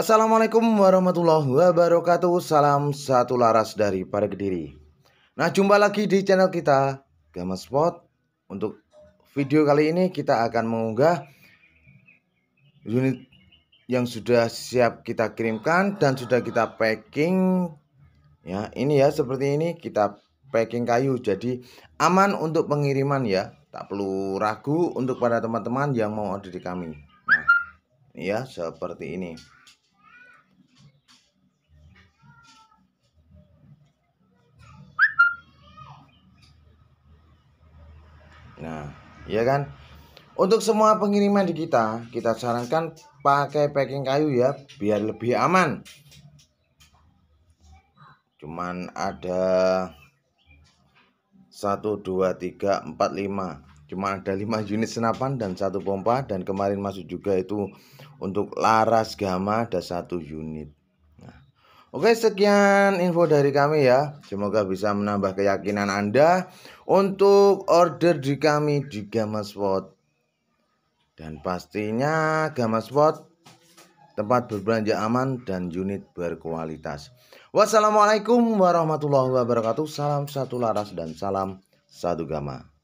Assalamualaikum warahmatullahi wabarakatuh Salam satu laras dari para kediri Nah jumpa lagi di channel kita Gama Spot Untuk video kali ini kita akan mengunggah Unit yang sudah siap kita kirimkan Dan sudah kita packing Ya ini ya seperti ini kita packing kayu Jadi aman untuk pengiriman ya Tak perlu ragu untuk pada teman-teman yang mau order di kami Nah ya seperti ini Nah, ya kan? Untuk semua pengiriman di kita, kita sarankan pakai packing kayu ya, biar lebih aman. Cuman ada 1 2 3 4 5. Cuma ada 5 unit senapan dan satu pompa dan kemarin masuk juga itu untuk laras gama ada satu unit. Oke, sekian info dari kami ya. Semoga bisa menambah keyakinan Anda untuk order di kami di Gamaspot. Dan pastinya Gamaspot tempat berbelanja aman dan unit berkualitas. Wassalamualaikum warahmatullahi wabarakatuh. Salam satu laras dan salam satu gama.